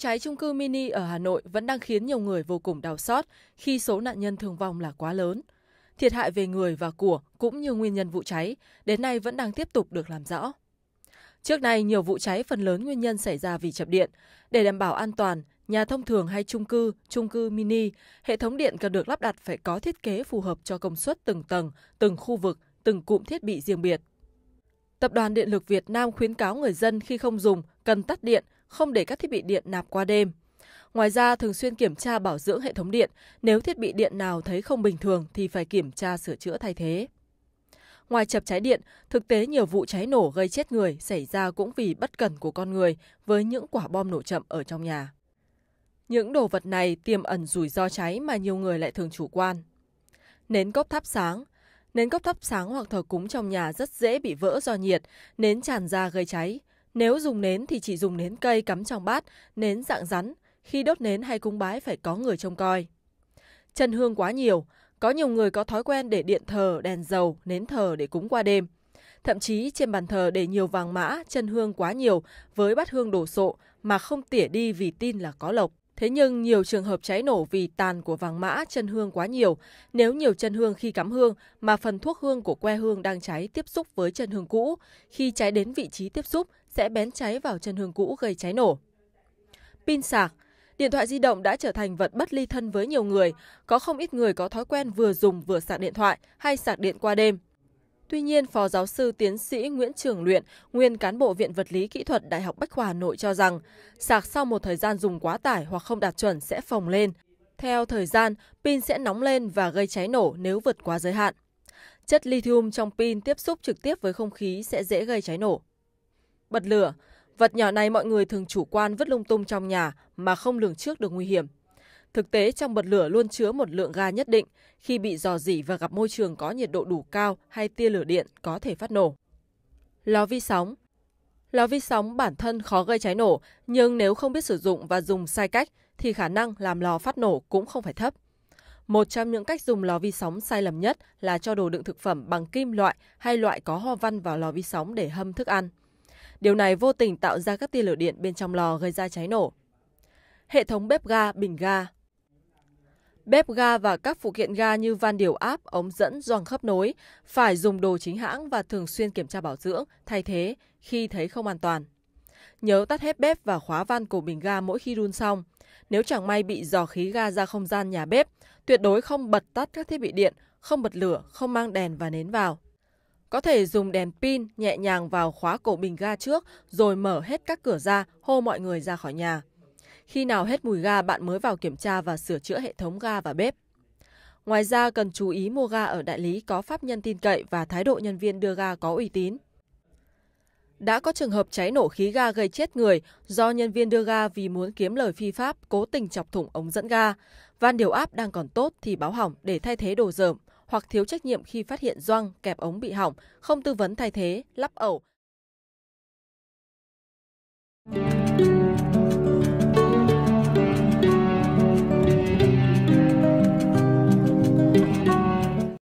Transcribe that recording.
cháy trung cư mini ở Hà Nội vẫn đang khiến nhiều người vô cùng đau xót khi số nạn nhân thương vong là quá lớn. Thiệt hại về người và của cũng như nguyên nhân vụ cháy đến nay vẫn đang tiếp tục được làm rõ. Trước nay, nhiều vụ cháy phần lớn nguyên nhân xảy ra vì chập điện. Để đảm bảo an toàn, nhà thông thường hay trung cư, trung cư mini, hệ thống điện cần được lắp đặt phải có thiết kế phù hợp cho công suất từng tầng, từng khu vực, từng cụm thiết bị riêng biệt. Tập đoàn Điện lực Việt Nam khuyến cáo người dân khi không dùng cần tắt điện không để các thiết bị điện nạp qua đêm. Ngoài ra, thường xuyên kiểm tra bảo dưỡng hệ thống điện, nếu thiết bị điện nào thấy không bình thường thì phải kiểm tra sửa chữa thay thế. Ngoài chập cháy điện, thực tế nhiều vụ cháy nổ gây chết người xảy ra cũng vì bất cẩn của con người với những quả bom nổ chậm ở trong nhà. Những đồ vật này tiềm ẩn rủi ro cháy mà nhiều người lại thường chủ quan. Nến cốc thắp sáng Nến cốc thắp sáng hoặc thờ cúng trong nhà rất dễ bị vỡ do nhiệt, nến tràn ra gây cháy. Nếu dùng nến thì chỉ dùng nến cây cắm trong bát, nến dạng rắn, khi đốt nến hay cúng bái phải có người trông coi. Chân hương quá nhiều, có nhiều người có thói quen để điện thờ, đèn dầu, nến thờ để cúng qua đêm. Thậm chí trên bàn thờ để nhiều vàng mã, chân hương quá nhiều với bát hương đổ sộ mà không tỉa đi vì tin là có lộc. Thế nhưng nhiều trường hợp cháy nổ vì tàn của vàng mã chân hương quá nhiều. Nếu nhiều chân hương khi cắm hương mà phần thuốc hương của que hương đang cháy tiếp xúc với chân hương cũ, khi cháy đến vị trí tiếp xúc sẽ bén cháy vào chân hương cũ gây cháy nổ. Pin sạc Điện thoại di động đã trở thành vật bất ly thân với nhiều người. Có không ít người có thói quen vừa dùng vừa sạc điện thoại hay sạc điện qua đêm. Tuy nhiên, Phó giáo sư tiến sĩ Nguyễn Trường Luyện, nguyên cán bộ Viện Vật lý Kỹ thuật Đại học Bách khoa Hà Nội cho rằng, sạc sau một thời gian dùng quá tải hoặc không đạt chuẩn sẽ phồng lên. Theo thời gian, pin sẽ nóng lên và gây cháy nổ nếu vượt quá giới hạn. Chất lithium trong pin tiếp xúc trực tiếp với không khí sẽ dễ gây cháy nổ. Bật lửa, vật nhỏ này mọi người thường chủ quan vứt lung tung trong nhà mà không lường trước được nguy hiểm. Thực tế trong bật lửa luôn chứa một lượng ga nhất định, khi bị dò dỉ và gặp môi trường có nhiệt độ đủ cao hay tia lửa điện có thể phát nổ. Lò vi sóng Lò vi sóng bản thân khó gây cháy nổ, nhưng nếu không biết sử dụng và dùng sai cách thì khả năng làm lò phát nổ cũng không phải thấp. Một trong những cách dùng lò vi sóng sai lầm nhất là cho đồ đựng thực phẩm bằng kim loại hay loại có hoa văn vào lò vi sóng để hâm thức ăn. Điều này vô tình tạo ra các tia lửa điện bên trong lò gây ra cháy nổ. Hệ thống bếp ga, bình ga Bếp ga và các phụ kiện ga như van điều áp, ống dẫn, doang khớp nối phải dùng đồ chính hãng và thường xuyên kiểm tra bảo dưỡng, thay thế khi thấy không an toàn. Nhớ tắt hết bếp và khóa van của bình ga mỗi khi đun xong. Nếu chẳng may bị dò khí ga ra không gian nhà bếp, tuyệt đối không bật tắt các thiết bị điện, không bật lửa, không mang đèn và nến vào. Có thể dùng đèn pin nhẹ nhàng vào khóa cổ bình ga trước rồi mở hết các cửa ra, hô mọi người ra khỏi nhà. Khi nào hết mùi ga bạn mới vào kiểm tra và sửa chữa hệ thống ga và bếp. Ngoài ra cần chú ý mua ga ở đại lý có pháp nhân tin cậy và thái độ nhân viên đưa ga có uy tín. Đã có trường hợp cháy nổ khí ga gây chết người do nhân viên đưa ga vì muốn kiếm lời phi pháp cố tình chọc thủng ống dẫn ga. Van điều áp đang còn tốt thì báo hỏng để thay thế đồ dởm hoặc thiếu trách nhiệm khi phát hiện doang, kẹp ống bị hỏng, không tư vấn thay thế, lắp ẩu.